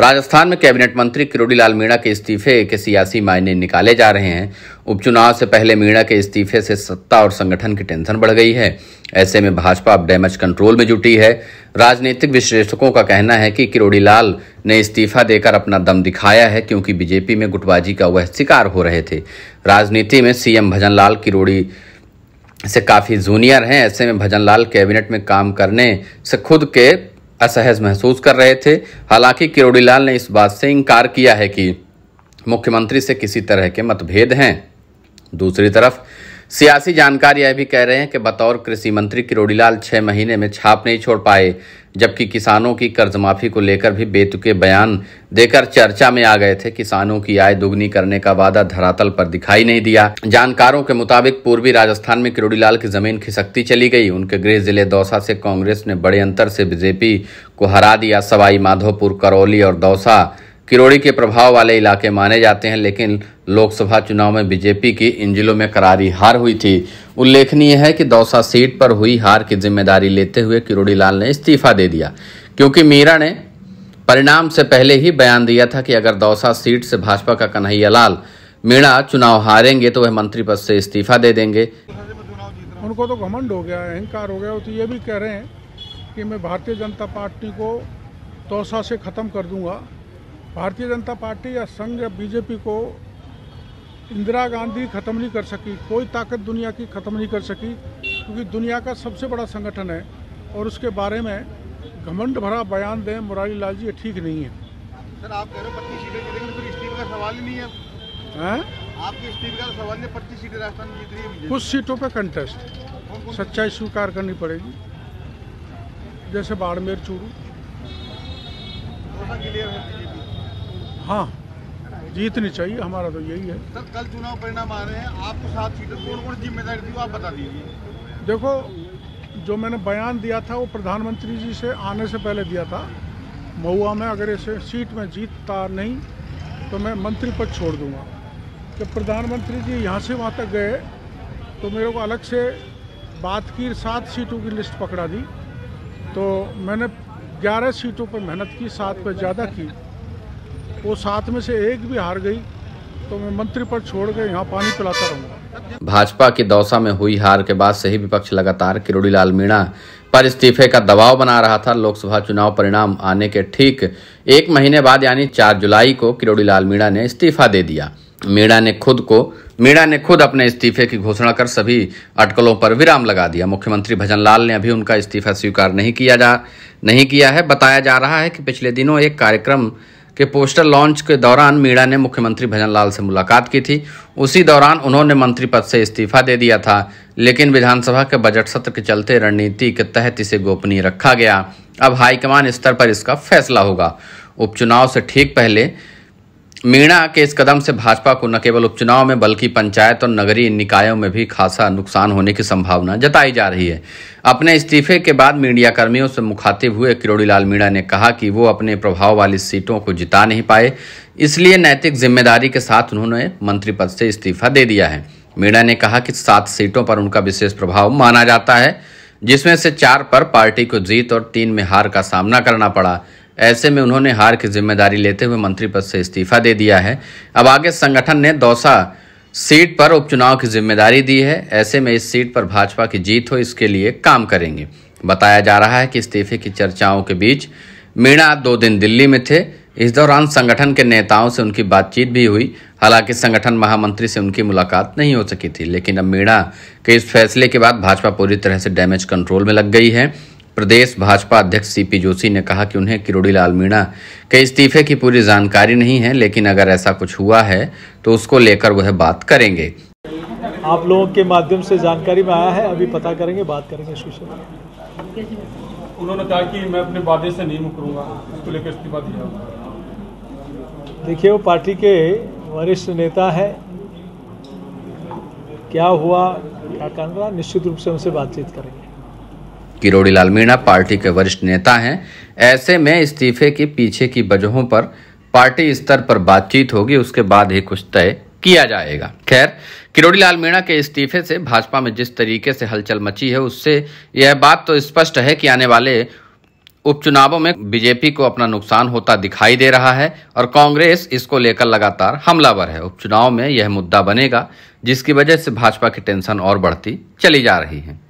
राजस्थान में कैबिनेट मंत्री किरोड़ी लाल मीणा के इस्तीफे के सियासी मायने निकाले जा रहे हैं उपचुनाव से पहले मीणा के इस्तीफे से सत्ता और संगठन की टेंशन बढ़ गई है ऐसे में भाजपा अब डैमेज कंट्रोल में जुटी है राजनीतिक विश्लेषकों का कहना है कि लाल ने इस्तीफा देकर अपना दम दिखाया है क्योंकि बीजेपी में गुटबाजी का वह शिकार हो रहे थे राजनीति में सीएम भजन लाल किरोड़ी से काफ़ी जूनियर हैं ऐसे में भजन लाल कैबिनेट में काम करने से खुद के असहज महसूस कर रहे थे हालांकि किरोड़ीलाल ने इस बात से इनकार किया है कि मुख्यमंत्री से किसी तरह के मतभेद हैं दूसरी तरफ सियासी जानकार यह भी कह रहे हैं कि बतौर कृषि मंत्री किरोड़ीलाल छह महीने में छाप नहीं छोड़ पाए जबकि किसानों की कर्जमाफी को लेकर भी बेतुके बयान देकर चर्चा में आ गए थे किसानों की आय दोगुनी करने का वादा धरातल पर दिखाई नहीं दिया जानकारों के मुताबिक पूर्वी राजस्थान में किरोड़ीलाल की जमीन खिसकती चली गई उनके गृह जिले दौसा से कांग्रेस ने बड़े अंतर से बीजेपी को हरा दिया सवाई माधोपुर करौली और दौसा किरोड़ी के प्रभाव वाले इलाके माने जाते हैं लेकिन लोकसभा चुनाव में बीजेपी की इन जिलों में करारी हार हुई थी उल्लेखनीय है कि दौसा सीट पर हुई हार की जिम्मेदारी लेते हुए किरोड़ी लाल ने इस्तीफा दे दिया क्योंकि मीरा ने परिणाम से पहले ही बयान दिया था कि अगर दौसा सीट से भाजपा का कन्हैया लाल मीणा चुनाव हारेंगे तो वह मंत्री पद से इस्तीफा दे देंगे उनको तो घमंड हो गया अहंकार हो गया तो ये भी कह रहे हैं कि मैं भारतीय जनता पार्टी को दौसा से ख़त्म कर दूंगा भारतीय जनता पार्टी या संघ या बीजेपी को इंदिरा गांधी ख़त्म नहीं कर सकी कोई ताकत दुनिया की ख़त्म नहीं कर सकी क्योंकि दुनिया का सबसे बड़ा संगठन है और उसके बारे में घमंड भरा बयान दें मुरारी लाल जी ये ठीक नहीं है सर आप कह रहे हो पच्चीस सीटें तो इस्तीफे का सवाल ही नहीं है हाँ? आपके इस्तीफे का सवाल नहीं पच्चीस सीटें राजस्थान जीत रही है कुछ सीटों पर कंटेस्ट सच्चाई स्वीकार करनी पड़ेगी जैसे बाड़मेर चूरू हाँ जीतनी चाहिए हमारा तो यही है सर कल चुनाव परिणाम आ रहे हैं आपको सात सीटें कौन कौन जिम्मेदारी थी आप बता दीजिए देखो जो मैंने बयान दिया था वो प्रधानमंत्री जी से आने से पहले दिया था महुआ में अगर इसे सीट में जीतता नहीं तो मैं मंत्री पद छोड़ दूंगा जब प्रधानमंत्री जी यहाँ से वहाँ तक गए तो मेरे को अलग से बात की सात सीटों की लिस्ट पकड़ा दी तो मैंने ग्यारह सीटों पर मेहनत की सात पर ज़्यादा की वो साथ में से एक भी हार गई तो मैं मंत्री पद छोड़ के यहाँ पानी पिलाता रहूंगा भाजपा की दौसा में हुई हार के बाद से ही विपक्ष लगातार किरोड़ी लाल मीणा पर इस्तीफे का दबाव बना रहा था लोकसभा चुनाव परिणाम आने के ठीक एक महीने बाद यानी 4 जुलाई को किरोड़ी लाल मीणा ने इस्तीफा दे दिया मीणा ने खुद को मीणा ने खुद अपने इस्तीफे की घोषणा कर सभी अटकलों पर विराम लगा दिया मुख्यमंत्री भजन लाल ने अभी उनका इस्तीफा स्वीकार नहीं किया जा नहीं किया है बताया जा रहा है कि पिछले दिनों एक कार्यक्रम के पोस्टर लॉन्च के दौरान मीणा ने मुख्यमंत्री भजन लाल से मुलाकात की थी उसी दौरान उन्होंने मंत्री पद से इस्तीफा दे दिया था लेकिन विधानसभा के बजट सत्र के चलते रणनीति के तहत इसे गोपनीय रखा गया अब हाईकमान स्तर पर इसका फैसला होगा उपचुनाव से ठीक पहले मीणा के इस कदम से भाजपा को न केवल उपचुनाव में बल्कि पंचायत और नगरीय निकायों में भी खासा नुकसान होने की संभावना जताई जा रही है अपने इस्तीफे के बाद मीडिया कर्मियों से मुखातिब हुए किरोड़ीलाल मीणा ने कहा कि वो अपने प्रभाव वाली सीटों को जिता नहीं पाए इसलिए नैतिक जिम्मेदारी के साथ उन्होंने मंत्री पद से इस्तीफा दे दिया है मीणा ने कहा कि सात सीटों पर उनका विशेष प्रभाव माना जाता है जिसमें से चार पर पार्टी को जीत और तीन में हार का सामना करना पड़ा ऐसे में उन्होंने हार की जिम्मेदारी लेते हुए मंत्री पद से इस्तीफा दे दिया है अब आगे संगठन ने दौसा सीट पर उपचुनाव की जिम्मेदारी दी है ऐसे में इस सीट पर भाजपा की जीत हो इसके लिए काम करेंगे बताया जा रहा है कि इस्तीफे की चर्चाओं के बीच मीणा दो दिन दिल्ली में थे इस दौरान संगठन के नेताओं से उनकी बातचीत भी हुई हालांकि संगठन महामंत्री से उनकी मुलाकात नहीं हो सकी थी लेकिन अब मीणा के इस फैसले के बाद भाजपा पूरी तरह से डैमेज कंट्रोल में लग गई है प्रदेश भाजपा अध्यक्ष सीपी जोशी ने कहा कि उन्हें किरोड़ी लाल मीणा के इस्तीफे की पूरी जानकारी नहीं है लेकिन अगर ऐसा कुछ हुआ है तो उसको लेकर वह बात करेंगे आप लोगों के माध्यम से जानकारी में आया है अभी पता करेंगे बात करेंगे उन्होंने कहा कि मैं अपने वादे से नहीं मुकरूंगा इसको लेकर इस्तीफा दिया देखिए वो पार्टी के वरिष्ठ नेता है क्या हुआ क्या कारण निश्चित रूप से उनसे बातचीत करेंगे किरोड़ी लाल मीणा पार्टी के वरिष्ठ नेता हैं ऐसे में इस्तीफे के पीछे की वजहों पर पार्टी स्तर पर बातचीत होगी उसके बाद ही कुछ तय किया जाएगा खैर किरोड़ी लाल मीणा के इस्तीफे से भाजपा में जिस तरीके से हलचल मची है उससे यह बात तो स्पष्ट है कि आने वाले उपचुनावों में बीजेपी को अपना नुकसान होता दिखाई दे रहा है और कांग्रेस इसको लेकर लगातार हमलावर है उपचुनाव में यह मुद्दा बनेगा जिसकी वजह से भाजपा की टेंशन और बढ़ती चली जा रही है